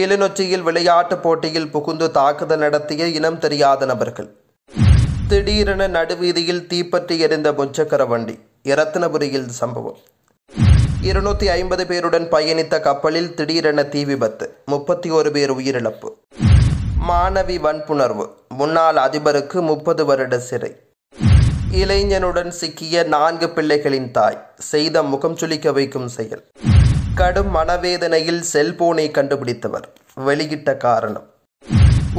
கிளிநொச்சியில் விளையாட்டுப் போட்டியில் புகுந்து தாக்குதல் நடத்திய இனம் தெரியாத நபர்கள் திடீரென நடுவீதியில் தீப்பற்றி எரிந்த முச்சக்கர வண்டி இரத்தினபுரியில் சம்பவம் இருநூத்தி ஐம்பது பேருடன் பயணித்த கப்பலில் திடீரென தீ விபத்து முப்பத்தி ஒரு பேர் உயிரிழப்பு மாணவி வன்புணர்வு முன்னாள் அதிபருக்கு முப்பது வருட சிறை இளைஞனுடன் சிக்கிய நான்கு பிள்ளைகளின் தாய் செய்த முகம் சுளிக்க வைக்கும் செயல் கடும் மனவேதனையில் செல்போனை கண்டுபிடித்தவர் வெளியிட்ட காரணம்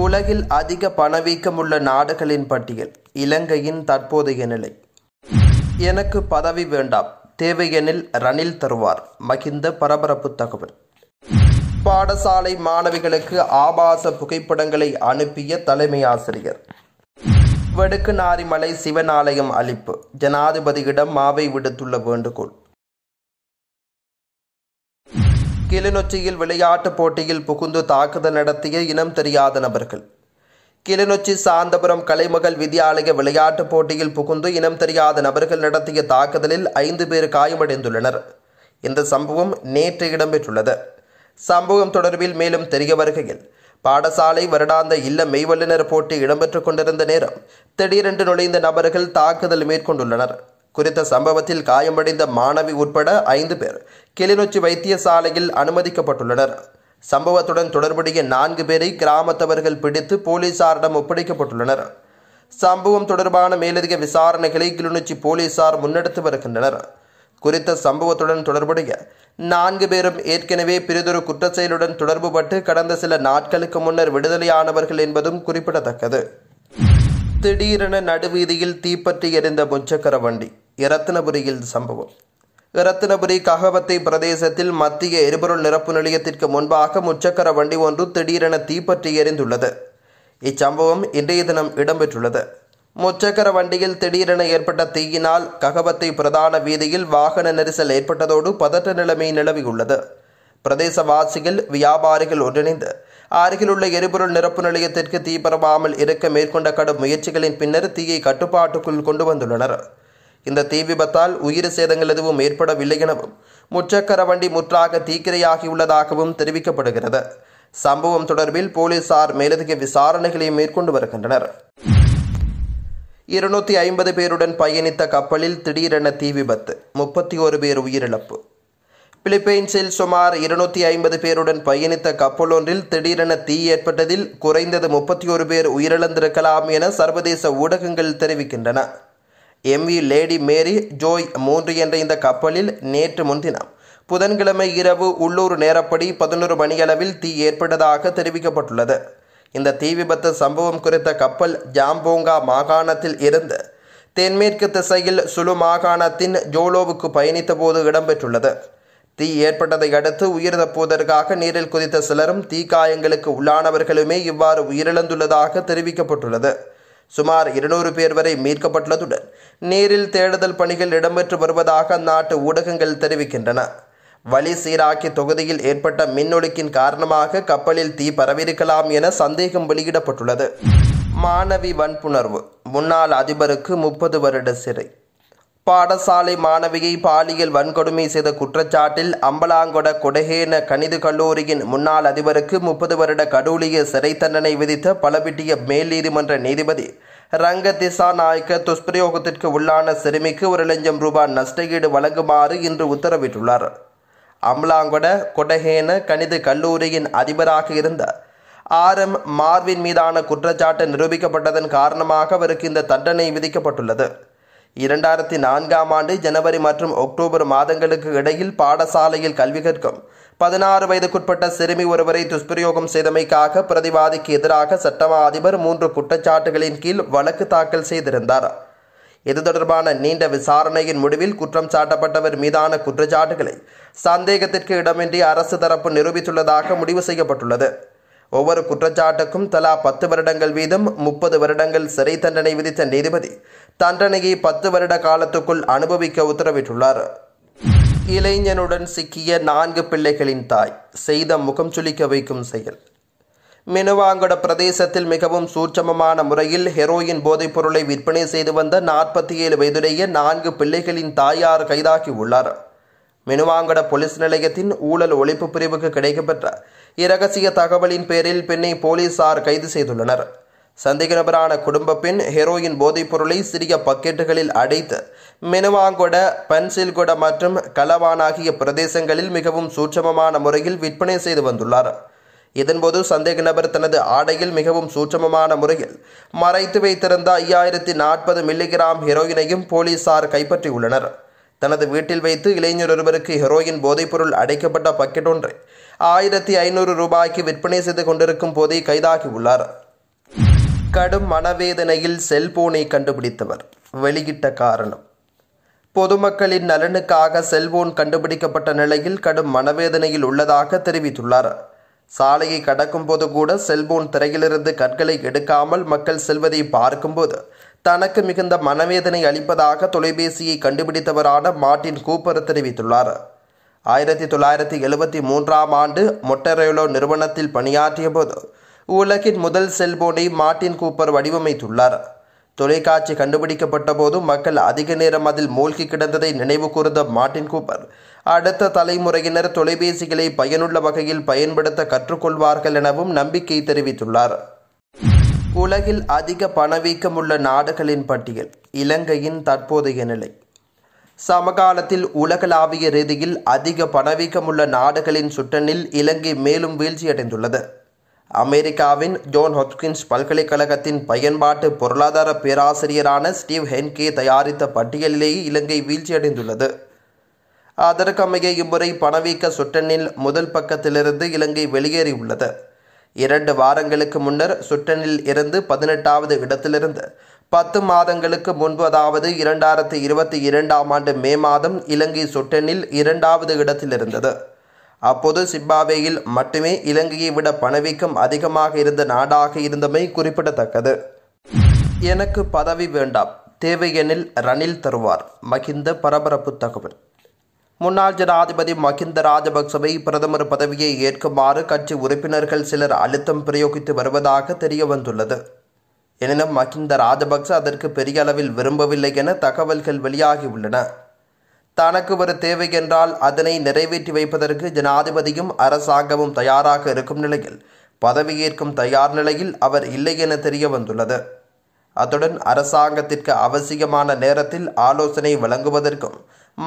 உலகில் அதிக பணவீக்கம் உள்ள நாடுகளின் பட்டியல் இலங்கையின் தற்போதைய நிலை எனக்கு பதவி வேண்டாம் தேவையெனில் ரணில் தருவார் மகிந்த பரபரப்பு தகவல் பாடசாலை மாணவிகளுக்கு ஆபாச புகைப்படங்களை அனுப்பிய தலைமை ஆசிரியர் நாரிமலை சிவனாலயம் அளிப்பு ஜனாதிபதியிடம் மாவை விடுத்துள்ள வேண்டுகோள் கிளிநொச்சியில் விளையாட்டுப் போட்டியில் புகுந்து தாக்குதல் நடத்திய இனம் தெரியாத நபர்கள் கிளிநொச்சி சாந்தபுரம் கலைமகள் வித்யாலய விளையாட்டுப் போட்டியில் புகுந்து இனம் தெரியாத நபர்கள் நடத்திய தாக்குதலில் ஐந்து பேர் காயமடைந்துள்ளனர் இந்த சம்பவம் நேற்று இடம்பெற்றுள்ளது சம்பவம் தொடர்பில் மேலும் தெரிய வருகையில் பாடசாலை வருடாந்த இல்ல மெய்வல்லுநர் போட்டி இடம்பெற்றுக் கொண்டிருந்த நேரம் திடீரென்று நுழைந்த நபர்கள் தாக்குதல் மேற்கொண்டுள்ளனர் குறித்த சம்பவத்தில் காயமடைந்த மாணவி உட்பட ஐந்து பேர் கிளிநொச்சி வைத்தியசாலையில் அனுமதிக்கப்பட்டுள்ளனர் சம்பவத்துடன் தொடர்புடைய நான்கு பேரை கிராமத்தவர்கள் பிடித்து போலீசாரிடம் ஒப்படைக்கப்பட்டுள்ளனர் சம்பவம் தொடர்பான மேலதிக விசாரணைகளை கிளிநொச்சி போலீசார் முன்னெடுத்து வருகின்றனர் குறித்த சம்பவத்துடன் தொடர்புடைய நான்கு பேரும் ஏற்கனவே பிறிதொரு குற்றச்செயலுடன் தொடர்புபட்டு கடந்த சில நாட்களுக்கு முன்னர் விடுதலையானவர்கள் என்பதும் குறிப்பிடத்தக்கது திடீரென நடுவீதியில் தீப்பற்றி எறிந்த முச்சக்கர வண்டி இரத்தினபுரியில் சம்பவம் இரத்தினபுரி ககவத்தை பிரதேசத்தில் மத்திய எரிபொருள் நிரப்பு நிலையத்திற்கு முன்பாக முச்சக்கர வண்டி ஒன்று திடீரென தீப்பற்றி எரிந்துள்ளது இச்சம்பவம் இன்றைய தினம் இடம்பெற்றுள்ளது முச்சக்கர வண்டியில் திடீரென ஏற்பட்ட தீயினால் ககவத்தை பிரதான வீதியில் வாகன நெரிசல் ஏற்பட்டதோடு பதற்ற நிலைமை நிலவியுள்ளது பிரதேசவாசிகள் வியாபாரிகள் ஒன்றிணைந்து அருகிலுள்ள எரிபொருள் நிரப்பு நிலையத்திற்கு தீ பரவாமல் இருக்க மேற்கொண்ட கடும் முயற்சிகளின் பின்னர் தீயை கட்டுப்பாட்டுக்குள் கொண்டு வந்துள்ளனர் இந்த தீ விபத்தால் உயிர் சேதங்கள் எதுவும் ஏற்படவில்லை எனவும் முச்சக்கர வண்டி முற்றாக தீக்கிரையாகியுள்ளதாகவும் தெரிவிக்கப்படுகிறது சம்பவம் தொடர்பில் போலீசார் மேலதிக விசாரணைகளை மேற்கொண்டு வருகின்றனர் இருநூத்தி ஐம்பது பேருடன் பயணித்த கப்பலில் திடீரென தீ விபத்து முப்பத்தி ஒரு பேர் உயிரிழப்பு பிலிப்பைன்ஸில் சுமார் இருநூத்தி ஐம்பது பேருடன் பயணித்த கப்பல் ஒன்றில் திடீரென தீ ஏற்பட்டதில் குறைந்தது முப்பத்தி ஒரு பேர் உயிரிழந்திருக்கலாம் என சர்வதேச ஊடகங்கள் தெரிவிக்கின்றன எம்வி லேடி மேரி ஜோய் மூன்று என்ற இந்த கப்பலில் நேற்று முன்தினம் புதன்கிழமை இரவு உள்ளூர் நேரப்படி பதினோரு மணியளவில் தீ ஏற்பட்டதாக தெரிவிக்கப்பட்டுள்ளது இந்த தீ விபத்து சம்பவம் குறித்த கப்பல் ஜாம்போங்கா மாகாணத்தில் இருந்து தென்மேற்கு திசையில் சுலு மாகாணத்தின் ஜோலோவுக்கு பயணித்தபோது இடம்பெற்றுள்ளது தீ ஏற்பட்டதை அடுத்து உயிர் தப்புவதற்காக நீரில் குதித்த சிலரும் தீக்காயங்களுக்கு உள்ளானவர்களுமே இவ்வாறு உயிரிழந்துள்ளதாக தெரிவிக்கப்பட்டுள்ளது சுமார் இருநூறு பேர் வரை மீட்கப்பட்டுள்ளதுடன் நீரில் தேடுதல் பணிகள் இடம்பெற்று வருவதாக அந்நாட்டு ஊடகங்கள் தெரிவிக்கின்றன வலி சீராக்கி தொகுதியில் ஏற்பட்ட மின்னொழுக்கின் காரணமாக கப்பலில் தீ பரவியிருக்கலாம் என சந்தேகம் வெளியிடப்பட்டுள்ளது மாணவி வன்புணர்வு முன்னாள் அதிபருக்கு முப்பது வருட சிறை பாடசாலை மாணவியை பாலியல் வன்கொடுமை செய்த குற்றச்சாட்டில் அம்பலாங்கொட கொடகேன கணித கல்லூரியின் முன்னாள் அதிபருக்கு முப்பது வருட கடூலிய சிறை தண்டனை விதித்த பலவிட்டிய மேல் நீதிமன்ற நீதிபதி ரங்க திசா நாயக்க துஷ்பிரயோகத்திற்கு உள்ளான சிறுமிக்கு ஒரு லட்சம் ரூபாய் நஷ்டஈடு வழங்குமாறு இன்று உத்தரவிட்டுள்ளார் அம்பலாங்கொட கொடகேன கணித கல்லூரியின் அதிபராக இருந்த ஆர் எம் மார்வின் மீதான குற்றச்சாட்டு நிரூபிக்கப்பட்டதன் காரணமாக அவருக்கு இந்த தண்டனை விதிக்கப்பட்டுள்ளது இரண்டாயிரத்தி நான்காம் ஆண்டு ஜனவரி மற்றும் அக்டோபர் மாதங்களுக்கு இடையில் பாடசாலையில் கல்வி கற்கும் பதினாறு வயதுக்குட்பட்ட சிறுமி ஒருவரை துஷ்பிரயோகம் செய்தமைக்காக பிரதிவாதிக்கு எதிராக சட்டமா அதிபர் மூன்று குற்றச்சாட்டுகளின் கீழ் வழக்கு தாக்கல் செய்திருந்தார் இது தொடர்பான நீண்ட விசாரணையின் முடிவில் குற்றம் சாட்டப்பட்டவர் மீதான குற்றச்சாட்டுகளை சந்தேகத்திற்கு இடமின்றி அரசு தரப்பு நிரூபித்துள்ளதாக முடிவு செய்யப்பட்டுள்ளது ஒவ்வொரு குற்றச்சாட்டுக்கும் தலா பத்து வருடங்கள் வீதம் முப்பது வருடங்கள் சிறை தண்டனை விதித்த நீதிபதி தண்டனையை பத்து வருட காலத்துக்குள் அனுபவிக்க உத்தரவிட்டுள்ளார் இளைஞனுடன் சிக்கிய நான்கு பிள்ளைகளின் தாய் செய்த முகம் சுளிக்க வைக்கும் செயல் மினுவாங்கட பிரதேசத்தில் மிகவும் சூட்சமமான முறையில் ஹெரோயின் போதைப் பொருளை விற்பனை செய்து வந்த நாற்பத்தி ஏழு வயதுடைய நான்கு பிள்ளைகளின் தாயார் உள்ளார் மினுவாங்கட போலீஸ் நிலையத்தின் ஊழல் ஒழிப்பு பிரிவுக்கு கிடைக்கப்பெற்ற இரகசிய தகவலின் பேரில் பெண்ணை போலீசார் கைது செய்துள்ளனர் சந்தேக நபரான குடும்ப பெண் ஹெரோயின் போதைப் பொருளை சிறிய பக்கெட்டுகளில் அடைத்து மினுவாங்கொட பன்சில்கொட மற்றும் கலவான் ஆகிய பிரதேசங்களில் மிகவும் சூட்சமமான முறையில் விற்பனை செய்து வந்துள்ளார் இதன்போது சந்தேக நபர் தனது ஆடையில் மிகவும் சூட்சமமான முறையில் மறைத்து வைத்திருந்த ஐயாயிரத்தி நாற்பது மில்லிகிராம் ஹெரோயினையும் போலீசார் கைப்பற்றியுள்ளனர் தனது வீட்டில் வைத்து இளைஞர் ஒருவருக்கு ஹெரோயின் போதைப்பொருள் அடைக்கப்பட்ட பக்கெட் ஒன்றை ஆயிரத்தி ஐநூறு ரூபாய்க்கு விற்பனை செய்து கொண்டிருக்கும் போதே கைதாகியுள்ளார் கடும் மனவேதனையில் செல்போனை கண்டுபிடித்தவர் வெளியிட்ட காரணம் பொதுமக்களின் நலனுக்காக செல்போன் கண்டுபிடிக்கப்பட்ட நிலையில் கடும் மனவேதனையில் உள்ளதாக தெரிவித்துள்ளார் சாலையை கடக்கும் போது கூட செல்போன் திரையிலிருந்து கற்களை எடுக்காமல் மக்கள் செல்வதை பார்க்கும்போது தனக்கு மிகுந்த மனவேதனை அளிப்பதாக தொலைபேசியை கண்டுபிடித்தவரான மார்டின் கூப்பர் தெரிவித்துள்ளார் ஆயிரத்தி தொள்ளாயிரத்தி எழுபத்தி மூன்றாம் ஆண்டு மொட்டரோலோ நிறுவனத்தில் பணியாற்றிய போது உலகின் முதல் செல்போனை மார்டின் கூப்பர் வடிவமைத்துள்ளார் தொலைக்காட்சி கண்டுபிடிக்கப்பட்ட போது மக்கள் அதிக நேரம் அதில் மூழ்கி கிடந்ததை நினைவு கூர்ந்த மார்டின் கூப்பர் அடுத்த தலைமுறையினர் தொலைபேசிகளை பயனுள்ள வகையில் பயன்படுத்த கற்றுக்கொள்வார்கள் எனவும் நம்பிக்கை தெரிவித்துள்ளார் உலகில் அதிக பணவீக்கம் உள்ள நாடுகளின் பட்டியல் இலங்கையின் தற்போதைய நிலை சமகாலத்தில் உலகளாவிய ரீதியில் அதிக பணவீக்கம் உள்ள நாடுகளின் சுட்டனில் இலங்கை மேலும் வீழ்ச்சியடைந்துள்ளது அமெரிக்காவின் ஜோன் ஹொப்கின்ஸ் பல்கலைக்கழகத்தின் பயன்பாட்டு பொருளாதார பேராசிரியரான ஸ்டீவ் ஹென்கே தயாரித்த பட்டியலிலேயே இலங்கை வீழ்ச்சியடைந்துள்ளது அதற்கமைய இம்முறை பணவீக்க சுட்டனில் முதல் பக்கத்திலிருந்து இலங்கை வெளியேறியுள்ளது இரண்டு வாரங்களுக்கு முன்னர் சுட்டனில் இருந்து பதினெட்டாவது இடத்திலிருந்து பத்து மாதங்களுக்கு முன்பு அதாவது இரண்டாயிரத்தி இருபத்தி இரண்டாம் ஆண்டு மே மாதம் இலங்கை சுட்டனில் இரண்டாவது இடத்தில் இருந்தது அப்போது சிம்பாவேயில் மட்டுமே இலங்கையை விட பணவீக்கம் அதிகமாக இருந்த நாடாக இருந்தமை குறிப்பிடத்தக்கது எனக்கு பதவி வேண்டாம் தேவையெனில் ரணில் தருவார் மகிந்த பரபரப்பு தகவல் முன்னாள் ஜனாதிபதி மஹிந்த ராஜபக்சவை பிரதமர் பதவியை ஏற்குமாறு கட்சி உறுப்பினர்கள் சிலர் அழுத்தம் பிரயோகித்து வருவதாக தெரிய வந்துள்ளது எனினும் மஹிந்த ராஜபக்ச அதற்கு பெரிய அளவில் விரும்பவில்லை என தகவல்கள் வெளியாகியுள்ளன தனக்கு ஒரு தேவை என்றால் அதனை நிறைவேற்றி வைப்பதற்கு ஜனாதிபதியும் அரசாங்கமும் தயாராக இருக்கும் நிலையில் பதவியேற்கும் தயார் நிலையில் அவர் இல்லை என தெரிய வந்துள்ளது அத்துடன் அரசாங்கத்திற்கு அவசியமான நேரத்தில் ஆலோசனை வழங்குவதற்கும்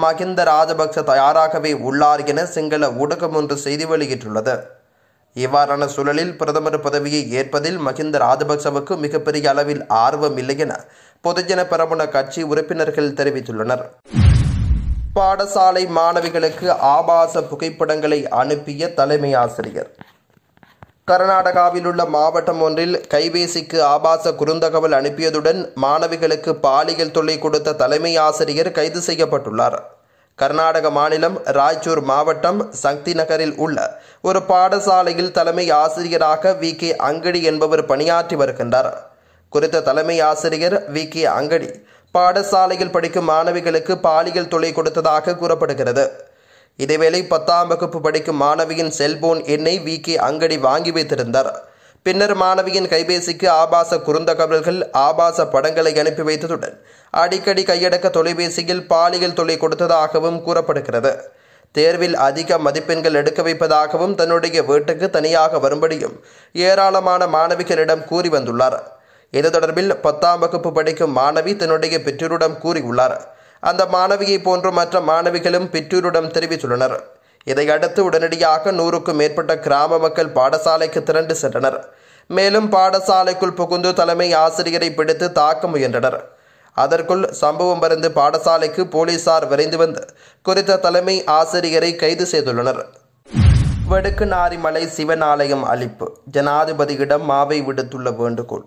மகிந்த ராஜபக்ச தயாராகவே உள்ளார் என சிங்கள ஊடகம் ஒன்று செய்தி வெளியிட்டுள்ளது இவ்வாறான சூழலில் பிரதமர் பதவியை ஏற்பதில் மகிந்த ராஜபக்சவுக்கு மிகப்பெரிய அளவில் ஆர்வம் இல்லை என பொதுஜன பெரமுன கட்சி உறுப்பினர்கள் தெரிவித்துள்ளனர் பாடசாலை மாணவிகளுக்கு ஆபாச புகைப்படங்களை அனுப்பிய தலைமை ஆசிரியர் கர்நாடகாவில் உள்ள மாவட்டம் ஒன்றில் கைபேசிக்கு ஆபாச குறுந்தகவல் அனுப்பியதுடன் மாணவிகளுக்கு பாலியல் தொல்லை கொடுத்த தலைமை ஆசிரியர் கைது செய்யப்பட்டுள்ளார் கர்நாடக மாநிலம் ராய்ச்சூர் மாவட்டம் சக்தி நகரில் உள்ள ஒரு பாடசாலையில் தலைமை ஆசிரியராக வி கே அங்கடி என்பவர் பணியாற்றி வருகின்றார் குறித்த தலைமை ஆசிரியர் வி கே அங்கடி பாடசாலையில் படிக்கும் மாணவிகளுக்கு பாலியல் தொல்லை கொடுத்ததாக கூறப்படுகிறது இதேவேளை பத்தாம் வகுப்பு படிக்கும் மாணவியின் செல்போன் எண்ணை வி கே அங்கடி வாங்கி வைத்திருந்தார் பின்னர் மாணவியின் கைபேசிக்கு ஆபாச குறுந்தகவல்கள் ஆபாச படங்களை அனுப்பி வைத்ததுடன் அடிக்கடி கையடக்க தொலைபேசியில் பாலியல் தொலை கொடுத்ததாகவும் கூறப்படுகிறது தேர்வில் அதிக மதிப்பெண்கள் எடுக்க வைப்பதாகவும் தன்னுடைய வீட்டுக்கு தனியாக வரும்படியும் ஏராளமான மாணவிகளிடம் கூறி வந்துள்ளார் இது தொடர்பில் பத்தாம் வகுப்பு படிக்கும் மாணவி தன்னுடைய பெற்றோரிடம் கூறியுள்ளார் அந்த மாணவியை போன்று மற்ற மாணவிகளும் பெற்றோரிடம் தெரிவித்துள்ளனர் இதையடுத்து உடனடியாக நூறுக்கும் மேற்பட்ட கிராம மக்கள் பாடசாலைக்கு திரண்டு சென்றனர் மேலும் பாடசாலைக்குள் புகுந்து தலைமை ஆசிரியரை பிடித்து தாக்க முயன்றனர் அதற்குள் சம்பவம் வருந்து பாடசாலைக்கு போலீசார் விரைந்து வந்து குறித்த தலைமை ஆசிரியரை கைது செய்துள்ளனர் வடுக்கு நாரிமலை சிவன் ஆலயம் அளிப்பு ஜனாதிபதியிடம் மாவை விடுத்துள்ள வேண்டுகோள்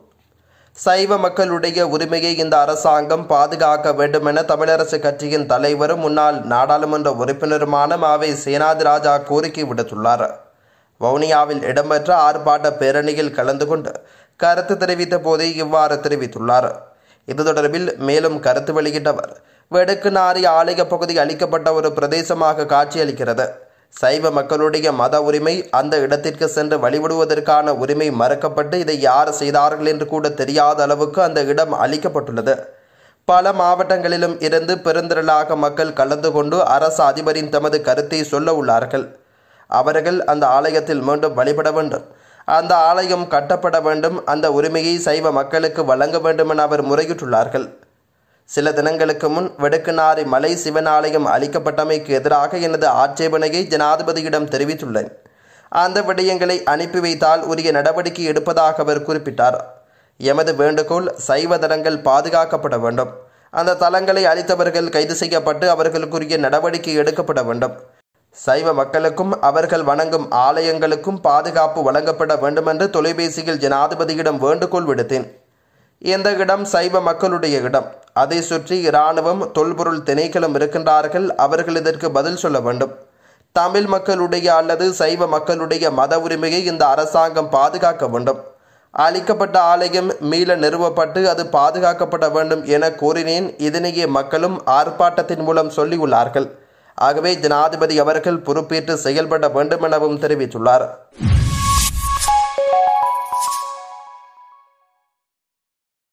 சைவ மக்களுடைய உரிமையை இந்த அரசாங்கம் பாதுகாக்க வேண்டும் என தமிழரசு கட்சியின் தலைவரும் முன்னாள் நாடாளுமன்ற உறுப்பினருமான மாவை சேனாதி ராஜா கோரிக்கை விடுத்துள்ளார் வவுனியாவில் இடம்பெற்ற ஆர்ப்பாட்ட பேரணியில் கலந்து கொண்டு கருத்து தெரிவித்த போதே இவ்வாறு தெரிவித்துள்ளார் இது தொடர்பில் மேலும் கருத்து வெளியிட்டவர் வெடுக்கு நாரி ஆலய பகுதி அளிக்கப்பட்ட ஒரு பிரதேசமாக காட்சியளிக்கிறது சைவ மக்களுடைய மத உரிமை அந்த இடத்திற்கு சென்று வழிபடுவதற்கான உரிமை மறக்கப்பட்டு இதை யார் செய்தார்கள் என்று கூட தெரியாத அளவுக்கு அந்த இடம் அளிக்கப்பட்டுள்ளது பல மாவட்டங்களிலும் இருந்து பெருந்திரளாக மக்கள் கலந்து கொண்டு அரசு அதிபரின் தமது கருத்தை சொல்ல உள்ளார்கள் அவர்கள் அந்த ஆலயத்தில் மீண்டும் வழிபட வேண்டும் அந்த ஆலயம் கட்டப்பட வேண்டும் அந்த உரிமையை சைவ மக்களுக்கு வழங்க வேண்டும் என அவர் முறையிட்டுள்ளார்கள் சில தினங்களுக்கு முன் வடக்குநாரி மலை சிவன் ஆலயம் அளிக்கப்பட்டமைக்கு எதிராக எனது ஆட்சேபனையை ஜனாதிபதியிடம் தெரிவித்துள்ளேன் அந்த விடயங்களை அனுப்பி வைத்தால் உரிய நடவடிக்கை எடுப்பதாக அவர் குறிப்பிட்டார் எமது வேண்டுகோள் சைவ தலங்கள் பாதுகாக்கப்பட வேண்டும் அந்த தலங்களை அளித்தவர்கள் கைது செய்யப்பட்டு அவர்களுக்குரிய நடவடிக்கை எடுக்கப்பட வேண்டும் சைவ மக்களுக்கும் அவர்கள் வணங்கும் ஆலயங்களுக்கும் பாதுகாப்பு வழங்கப்பட வேண்டுமென்று தொலைபேசியில் ஜனாதிபதியிடம் வேண்டுகோள் விடுத்தேன் எந்த இடம் சைவ மக்களுடைய இடம் அதை சுற்றி இராணுவம் தொல்பொருள் திணைக்களம் இருக்கின்றார்கள் அவர்கள் இதற்கு பதில் சொல்ல வேண்டும் தமிழ் மக்களுடைய அல்லது சைவ மக்களுடைய மத உரிமையை இந்த அரசாங்கம் பாதுகாக்க வேண்டும் அளிக்கப்பட்ட ஆலயம் மீள நிறுவப்பட்டு அது பாதுகாக்கப்பட வேண்டும் என கூறினேன் இதனையே மக்களும் ஆர்ப்பாட்டத்தின் மூலம் சொல்லியுள்ளார்கள் ஆகவே ஜனாதிபதி அவர்கள் பொறுப்பேற்று செயல்பட வேண்டும் எனவும் தெரிவித்துள்ளார்